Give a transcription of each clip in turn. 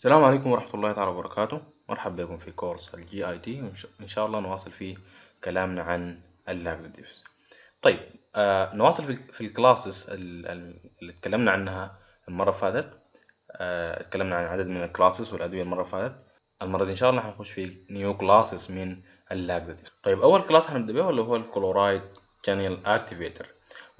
السلام عليكم ورحمة الله تعالى وبركاته مرحبا بكم في كورس الجي اي تي ان شاء الله نواصل فيه كلامنا عن اللاكزيتيفز طيب آه نواصل في, الكلاسز اللي اتكلمنا عنها المرة اللي فاتت آه اتكلمنا عن عدد من الكلاسز والأدوية المرة اللي فاتت المرة دي ان شاء الله حنخش في نيو كلاسز من اللاكزيتيفز طيب اول كلاس حنبدأ به اللي هو الكلورايد كانيل اكتيفيتر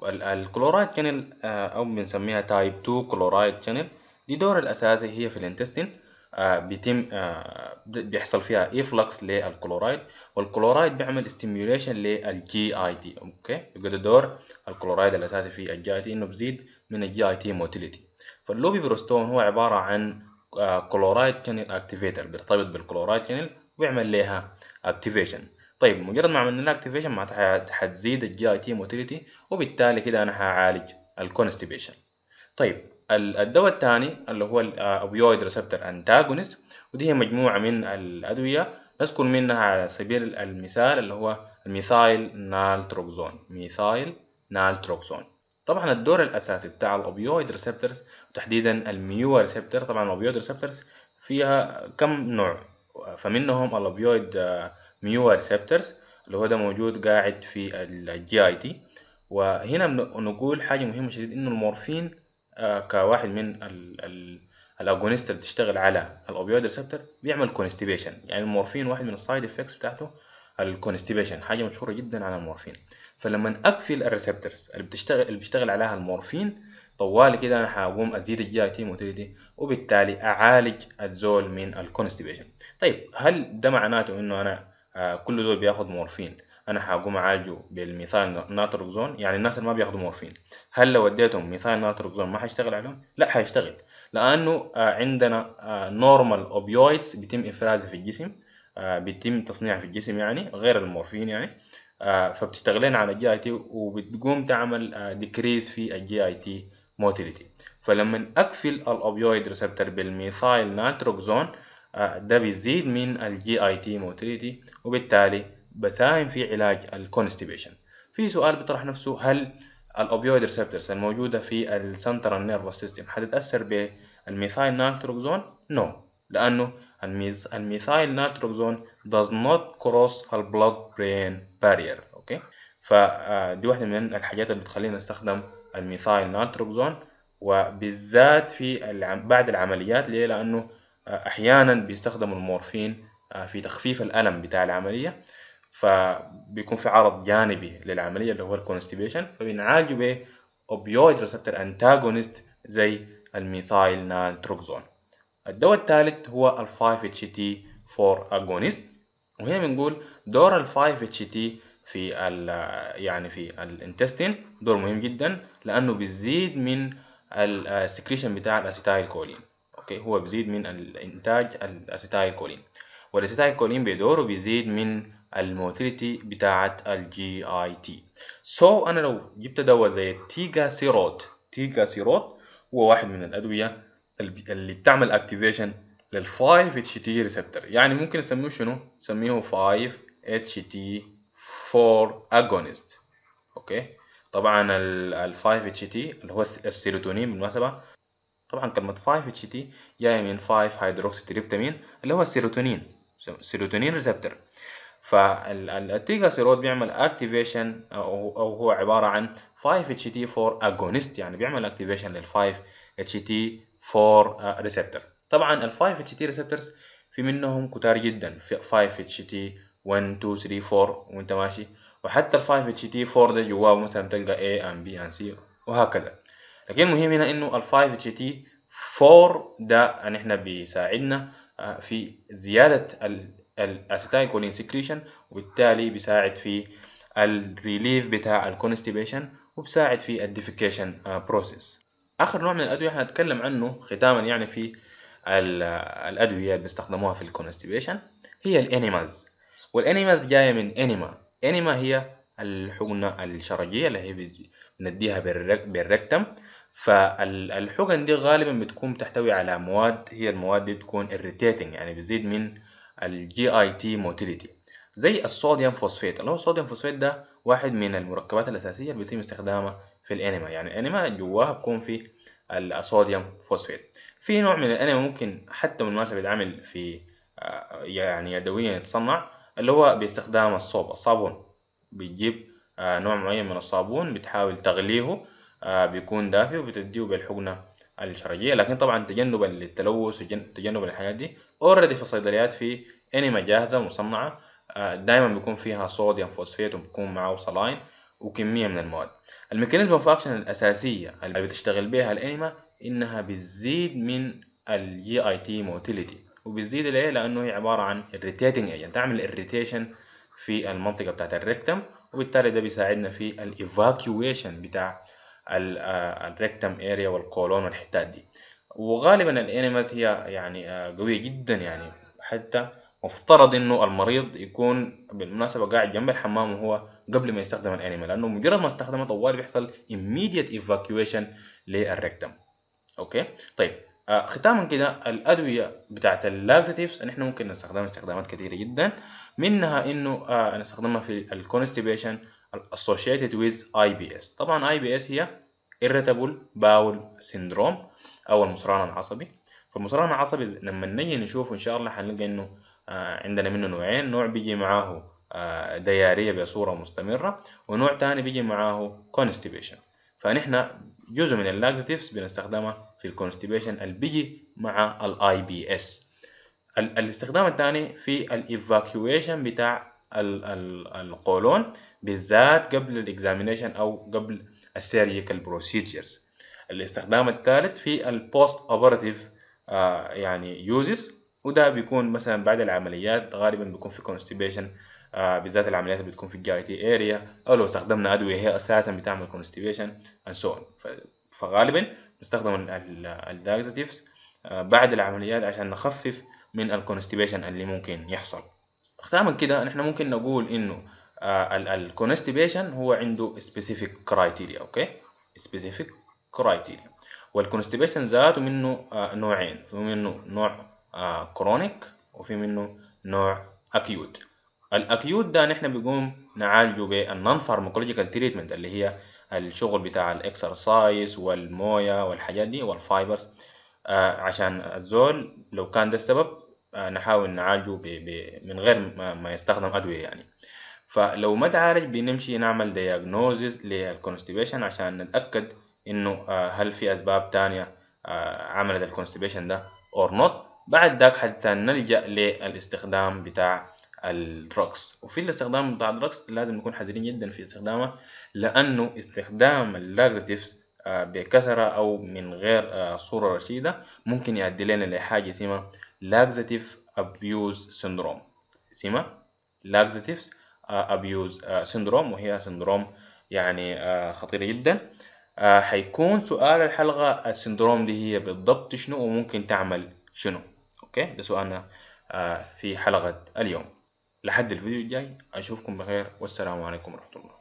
الكلورايد كانيل او بنسميها تايب 2 كلورايد كانيل دي دور الأساسي هي في الانتستين آه، بيتم آه، بيحصل فيها إفلكس للكلورايد والكلورايد بيعمل استيميوليشن للجي اي تي اوكي يبقى ده دور الكلورايد الأساسي في الجي اي تي إنه بزيد من الجي اي تي موتيليتي فاللوبيبروستون هو عبارة عن آه، كلورايد كانيل اكتيفيتر بيرتبط بالكلورايد كانيل وبيعمل لها اكتيفيشن طيب مجرد ما عملنا لها اكتيفيشن معناتها حتزيد الجي اي تي موتيليتي وبالتالي كده انا هعالج الكونستيبيشن طيب الدواء الثاني اللي هو الاوبيويد ريسبتور انتاجونست ودي هي مجموعه من الادويه نذكر منها على سبيل المثال اللي هو الميثايل نالتروكزون ميثايل نالتروكزون طبعا الدور الاساسي بتاع الاوبيويد ريسبتورز وتحديدا الميو ريسبتور طبعا الاوبيويد ريسبتورز فيها كم نوع فمنهم الاوبيويد ميو ريسبتورز اللي هو ده موجود قاعد في الجي اي تي وهنا نقول حاجه مهمه شديد انه المورفين آه، كواحد من الاجونيست اللي بتشتغل على الاوبيويد ريسبتور بيعمل كونستيبيشن يعني المورفين واحد من السايد افكتس بتاعته الكونستيبيشن حاجه مشهوره جدا عن المورفين فلما اقفل الريسبتورز اللي بتشتغل اللي بيشتغل عليها المورفين طوالي كده انا هقوم ازيد الجي اي تي موتيليتي وبالتالي اعالج الزول من الكونستيبيشن طيب هل ده معناته انه انا آه، كل دول بياخد مورفين انا هقوم اعالجه بالميثايل ناتروكزون يعني الناس اللي ما بياخذوا مورفين هل لو اديتهم ميثايل ناتروكزون ما حيشتغل عليهم لا حيشتغل لانه آه، عندنا نورمال آه، اوبيويدز بيتم افرازها في الجسم آه، بيتم تصنيعها في الجسم يعني غير المورفين يعني فبتشتغلين على الجي اي تي وبتقوم تعمل ديكريز في الجي اي تي موتيليتي فلما اقفل الاوبيويد ريسبتور بالميثايل نالتروكزون ده بيزيد من الجي اي تي موتيليتي وبالتالي بساهم في علاج الكونستيبيشن في سؤال بيطرح نفسه هل الاوبيويد ريسبتورز الموجوده في السنترال نيرفوس سيستم حتتاثر بالميثايل نالتروكزون نو لانه لانه الميثايل نالتروكزون does not cross the blood brain barrier اوكي فدي آه، واحده من الحاجات اللي بتخلينا نستخدم الميثايل نالتروكزون وبالذات في بعد العمليات ليه لانه آه، احيانا بيستخدم المورفين آه، في تخفيف الالم بتاع العمليه فبيكون في عرض جانبي للعملية اللي هو الكونستيبيشن فبنعالجه ب اوبيويد ريسبتور انتاجونست زي الميثايل نالتروكزون الدواء الثالث هو الـ 5 ht 4 اغونيست وهنا بنقول دور الـ 5 ht في الـ يعني في الانتستين دور مهم جدا لانه بيزيد من السكريشن بتاع الاسيتايل كولين اوكي هو بيزيد من الانتاج الاسيتايل كولين والاسيتايل كولين بدوره بيزيد من الموتيليتي بتاعت الجي اي تي سو انا لو جبت دواء زي التيجاسيروت سيروت هو واحد من الادويه اللي بتعمل اكتيفيشن لل 5 اتش تي ريسبتور يعني ممكن نسميه شنو نسميه 5 اتش تي 4 اجونست اوكي طبعا ال 5 اتش تي اللي هو السيروتونين بالمناسبه طبعا كلمه 5 اتش تي جايه من 5 هيدروكسي تريبتامين اللي هو السيروتونين سيروتونين ريسبتور سيرود بيعمل اكتيفيشن او هو عباره عن 5 اتش تي 4 اجونست يعني بيعمل اكتيفيشن لل 5 اتش تي 4 ريسبتور طبعا ال 5 اتش تي ريسبتورز في منهم كتار جدا في 5 اتش تي 1 2 3 4 وانت ماشي وحتى ال 5 اتش تي 4 ده جواه مثلا تلقى A and B and C وهكذا لكن المهم هنا انه ال 5 اتش تي 4 ده نحن بيساعدنا آه، في زيادة الاسيتايل كولين سكريشن وبالتالي بيساعد في الريليف بتاع الكونستيبيشن وبساعد في الديفيكيشن بروسيس آه، اخر نوع من الادويه هنتكلم عنه ختاما يعني في الادويه اللي بيستخدموها في الكونستيبيشن هي الانيماز والانيماز جايه من انيما انيما هي الحقنه الشرجيه اللي هي بنديها بالركتم فالحقن دي غالبا بتكون بتحتوي على مواد هي المواد دي بتكون irritating يعني بتزيد من الجي اي تي موتيليتي زي الصوديوم فوسفيت اللي هو الصوديوم فوسفيت ده واحد من المركبات الاساسيه اللي بيتم استخدامها في الانيما يعني الانيما جواها بيكون في الصوديوم فوسفيت في نوع من الانيما ممكن حتى بالمناسبه بيتعمل في آه، يعني يدويا يتصنع اللي هو باستخدام الصوب الصابون بتجيب آه، نوع معين من الصابون بتحاول تغليه آه، بيكون دافي وبتديه بالحقنه الشرجيه لكن طبعا تجنبا للتلوث وتجنبا للحاجات دي اوريدي في الصيدليات في انيما جاهزه مصنعه آه، دايما بيكون فيها صوديوم فوسفيت وبيكون معه صلاين وكميه من المواد الميكانيزم اوف اكشن الاساسيه اللي بتشتغل بها الانيما انها بتزيد من الجي اي تي موتيليتي وبتزيد ليه لانه هي عباره عن الريتيتنج ايجنت تعمل الريتيشن في المنطقه بتاعت الريكتم وبالتالي ده بيساعدنا في الايفاكيويشن بتاع الريكتم اريا والقولون والحتات دي وغالبا الانيمز هي يعني آه، قويه جدا يعني حتى مفترض انه المريض يكون بالمناسبه قاعد جنب الحمام وهو قبل ما يستخدم الانيمال لانه مجرد ما استخدمه طوال بيحصل immediate evacuation للريكتم اوكي طيب آه، ختاما كده الادويه بتاعت إن إحنا ممكن نستخدمها استخدامات كثيره جدا منها انه آه، نستخدمها في الكونستيبيشن associated with IBS طبعا IBS هي Irritable Bowel Syndrome أو المصران العصبي فالمصران العصبي لما نيجي نشوفه إن شاء الله هنلاقي إنه آه، عندنا منه نوعين نوع بيجي معاه ديارية بصورة مستمرة ونوع تاني بيجي معاه constipation فنحن جزء من اللاكزيتيفز بنستخدمها في الكونستيبيشن اللي بيجي مع الاي بي اس الاستخدام الثاني في الايفاكيويشن بتاع القولون بالذات قبل الاكزامينيشن او قبل السيرجيكال بروسيجرز الاستخدام الثالث في البوست اوبراتيف آه، يعني يوزز وده بيكون مثلا بعد العمليات غالبا بيكون في كونستيبيشن آه، بالذات العمليات اللي بتكون في الجايتي اريا او لو استخدمنا ادويه هي اساسا بتعمل كونستيبيشن اند سو فغالبا بنستخدم الداكزاتيفز آه، بعد العمليات عشان نخفف من الكونستيبيشن اللي ممكن يحصل ختاما كده نحن ممكن نقول انه آه، الكونستيبيشن هو عنده سبيسيفيك كرايتيريا اوكي سبيسيفيك كرايتيريا والكونستيبيشن ذاته منه آه، نوعين في منه نوع كرونيك آه، وفي منه نوع اكيوت الاكيوت ده نحن بنقوم نعالجه بالنون فارماكولوجيكال تريتمنت اللي هي الشغل بتاع الاكسرسايز والمويه والحاجات دي والفايبرز عشان الزول لو كان ده السبب نحاول نعالجه من غير ما, ما يستخدم ادويه يعني فلو ما تعالج بنمشي نعمل diagnosis للكونستيبيشن عشان نتأكد إنه آه، هل في أسباب تانية آه، عملت الكونستيبيشن ده or not بعد ذاك حتى نلجأ للاستخدام بتاع الدروكس وفي الاستخدام بتاع الدروكس لازم نكون حذرين جدا في استخدامه لأنه استخدام اللاكزيتيفز آه، بكثرة أو من غير صورة رشيدة ممكن يؤدي لنا لحاجة اسمها لاكزاتيف أبيوز سيندروم اسمها لاكزاتيفز ابيوز آه، سندروم آه، وهي سندروم يعني آه، خطيره جدا هيكون سؤال الحلقه السندروم دي هي بالضبط شنو وممكن تعمل شنو اوكي ده سؤالنا في حلقه اليوم لحد الفيديو الجاي اشوفكم بخير والسلام عليكم ورحمه الله